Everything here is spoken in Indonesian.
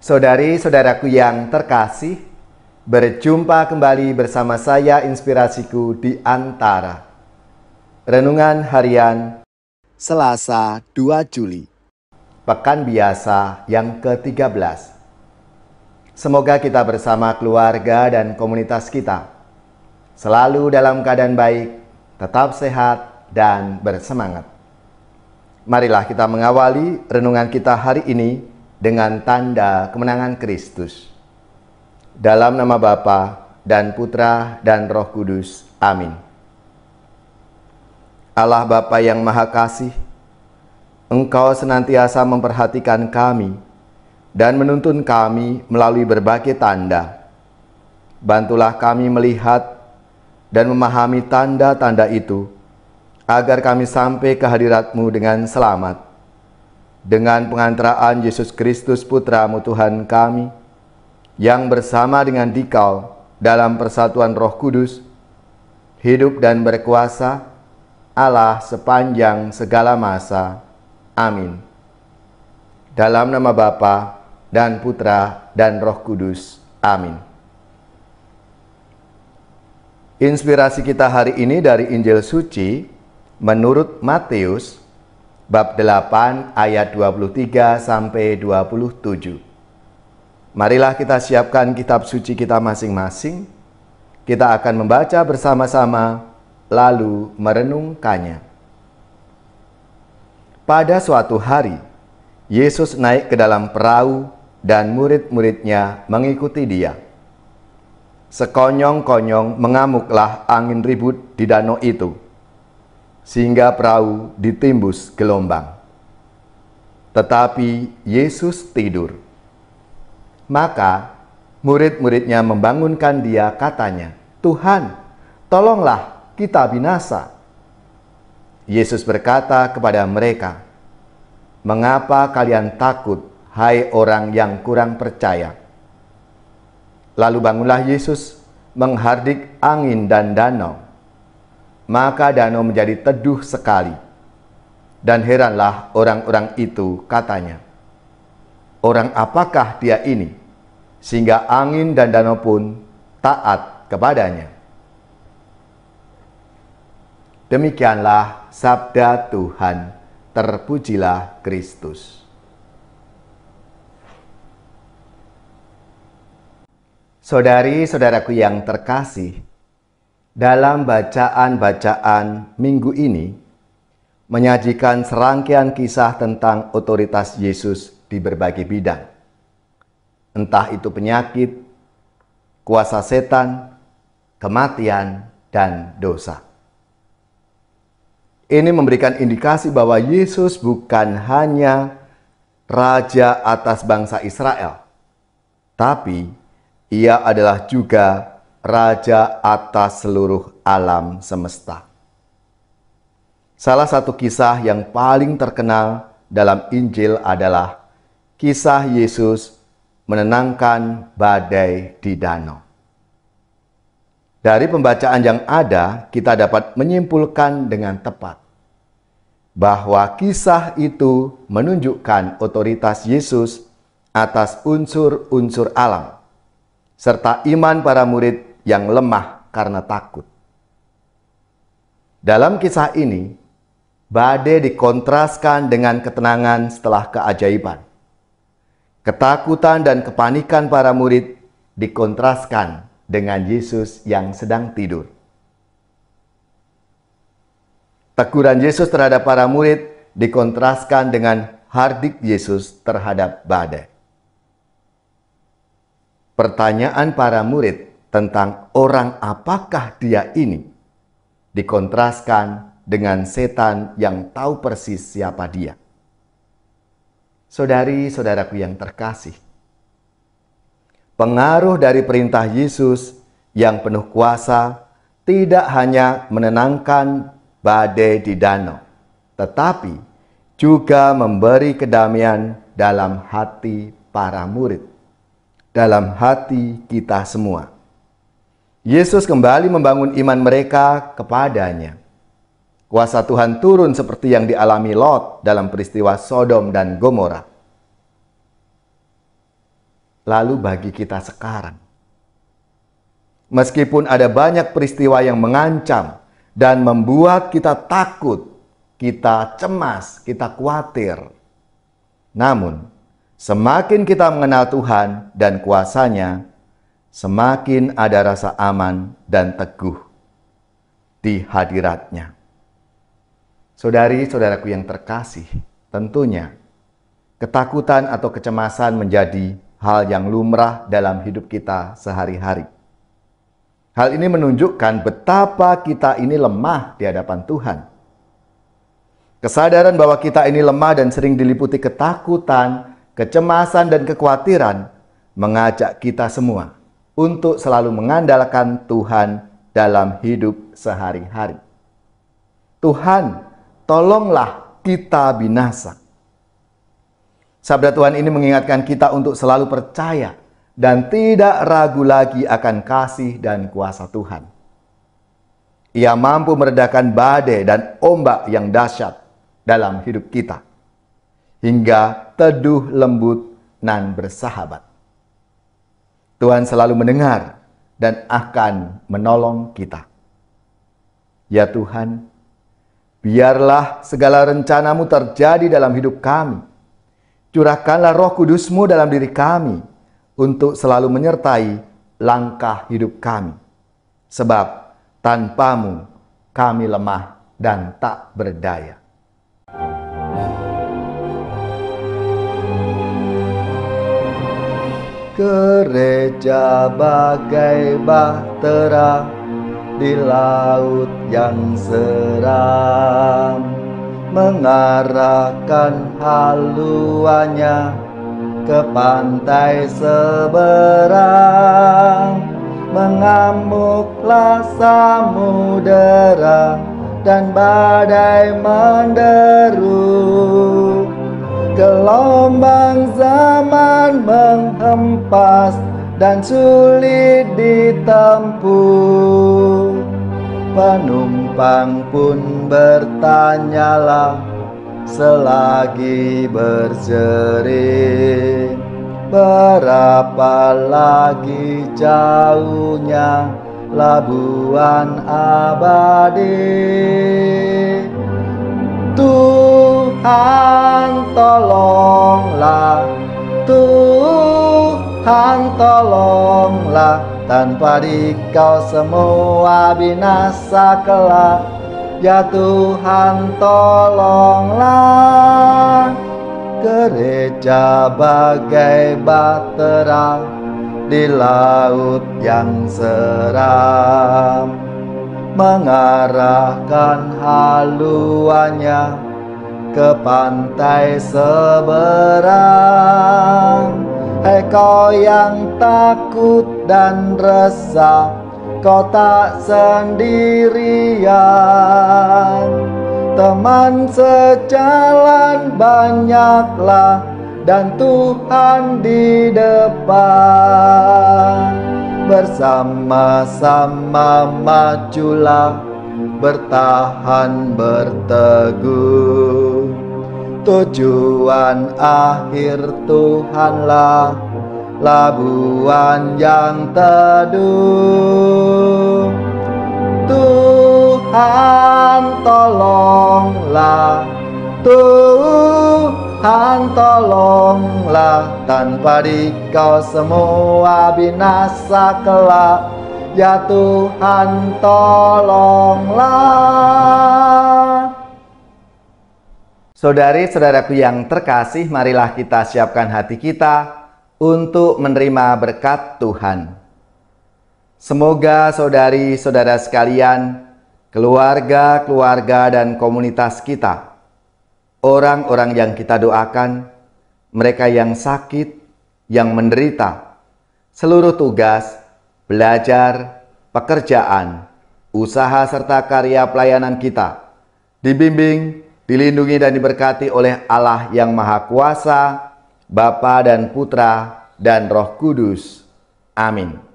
Saudari-saudaraku yang terkasih, berjumpa kembali bersama saya Inspirasiku di Antara. Renungan Harian Selasa 2 Juli Pekan Biasa yang ke-13 Semoga kita bersama keluarga dan komunitas kita selalu dalam keadaan baik, tetap sehat, dan bersemangat. Marilah kita mengawali renungan kita hari ini dengan tanda kemenangan Kristus. Dalam nama Bapa dan Putra dan Roh Kudus. Amin. Allah Bapa yang Maha Kasih, Engkau senantiasa memperhatikan kami dan menuntun kami melalui berbagai tanda. Bantulah kami melihat dan memahami tanda-tanda itu, agar kami sampai ke hadiratmu dengan selamat dengan pengantaraan Yesus Kristus Putramu Tuhan kami, yang bersama dengan dikau dalam persatuan roh kudus, hidup dan berkuasa, Allah sepanjang segala masa. Amin. Dalam nama Bapa dan Putra dan Roh Kudus. Amin. Inspirasi kita hari ini dari Injil Suci menurut Matius bab 8 ayat 23 sampai 27. Marilah kita siapkan kitab suci kita masing-masing. Kita akan membaca bersama-sama lalu merenungkannya. Pada suatu hari, Yesus naik ke dalam perahu dan murid-muridnya mengikuti dia. Sekonyong-konyong mengamuklah angin ribut di danau itu sehingga perahu ditimbus gelombang. Tetapi Yesus tidur. Maka murid-muridnya membangunkan dia katanya, Tuhan, tolonglah kita binasa. Yesus berkata kepada mereka, Mengapa kalian takut, hai orang yang kurang percaya? Lalu bangunlah Yesus menghardik angin dan danau maka danau menjadi teduh sekali. Dan heranlah orang-orang itu katanya, Orang apakah dia ini? Sehingga angin dan danau pun taat kepadanya. Demikianlah sabda Tuhan, terpujilah Kristus. Saudari-saudaraku yang terkasih, dalam bacaan-bacaan minggu ini, menyajikan serangkaian kisah tentang otoritas Yesus di berbagai bidang. Entah itu penyakit, kuasa setan, kematian, dan dosa. Ini memberikan indikasi bahwa Yesus bukan hanya raja atas bangsa Israel, tapi ia adalah juga raja atas seluruh alam semesta. Salah satu kisah yang paling terkenal dalam Injil adalah kisah Yesus menenangkan badai di danau. Dari pembacaan yang ada, kita dapat menyimpulkan dengan tepat bahwa kisah itu menunjukkan otoritas Yesus atas unsur-unsur alam, serta iman para murid yang lemah karena takut. Dalam kisah ini, badai dikontraskan dengan ketenangan setelah keajaiban. Ketakutan dan kepanikan para murid dikontraskan dengan Yesus yang sedang tidur. Teguran Yesus terhadap para murid dikontraskan dengan hardik Yesus terhadap badai. Pertanyaan para murid tentang orang apakah dia ini dikontraskan dengan setan yang tahu persis siapa dia. Saudari-saudaraku yang terkasih, pengaruh dari perintah Yesus yang penuh kuasa tidak hanya menenangkan badai di danau, tetapi juga memberi kedamaian dalam hati para murid, dalam hati kita semua. Yesus kembali membangun iman mereka kepadanya. Kuasa Tuhan turun seperti yang dialami Lot dalam peristiwa Sodom dan Gomora. Lalu bagi kita sekarang, meskipun ada banyak peristiwa yang mengancam dan membuat kita takut, kita cemas, kita khawatir. Namun, semakin kita mengenal Tuhan dan kuasanya, semakin ada rasa aman dan teguh di hadiratnya. Saudari-saudaraku yang terkasih, tentunya ketakutan atau kecemasan menjadi hal yang lumrah dalam hidup kita sehari-hari. Hal ini menunjukkan betapa kita ini lemah di hadapan Tuhan. Kesadaran bahwa kita ini lemah dan sering diliputi ketakutan, kecemasan, dan kekhawatiran mengajak kita semua untuk selalu mengandalkan Tuhan dalam hidup sehari-hari. Tuhan, tolonglah kita binasa. Sabda Tuhan ini mengingatkan kita untuk selalu percaya dan tidak ragu lagi akan kasih dan kuasa Tuhan. Ia mampu meredakan badai dan ombak yang dahsyat dalam hidup kita. Hingga teduh lembut nan bersahabat. Tuhan selalu mendengar dan akan menolong kita. Ya Tuhan, biarlah segala rencanamu terjadi dalam hidup kami. Curahkanlah roh kudusmu dalam diri kami untuk selalu menyertai langkah hidup kami. Sebab tanpamu kami lemah dan tak berdaya. Gereja bagai bahtera di laut yang seram Mengarahkan haluannya ke pantai seberang Mengamuklah samudera dan badai menderu Gelombang zaman menghempas dan sulit ditempuh Penumpang pun bertanyalah selagi berjerit Berapa lagi jauhnya labuan abadi Tuhan Tuhan tolonglah Tuhan tolonglah Tanpa dikau semua binasa kelak Ya Tuhan tolonglah Gereja bagai batera di laut yang seram Mengarahkan haluannya ke pantai seberang Hei kau yang takut dan resah Kau tak sendirian Teman sejalan banyaklah Dan Tuhan di depan Bersama-sama majulah Bertahan berteguh Tujuan akhir Tuhanlah labuan yang teduh Tuhan tolonglah Tuhan tolonglah Tanpa di kau semua binasa kelak Ya Tuhan tolonglah Saudari-saudaraku yang terkasih, marilah kita siapkan hati kita untuk menerima berkat Tuhan. Semoga saudari-saudara sekalian, keluarga-keluarga dan komunitas kita, orang-orang yang kita doakan, mereka yang sakit, yang menderita, seluruh tugas, belajar, pekerjaan, usaha serta karya pelayanan kita, dibimbing dilindungi dan diberkati oleh Allah yang Maha Kuasa, Bapa dan Putra dan Roh Kudus. Amin.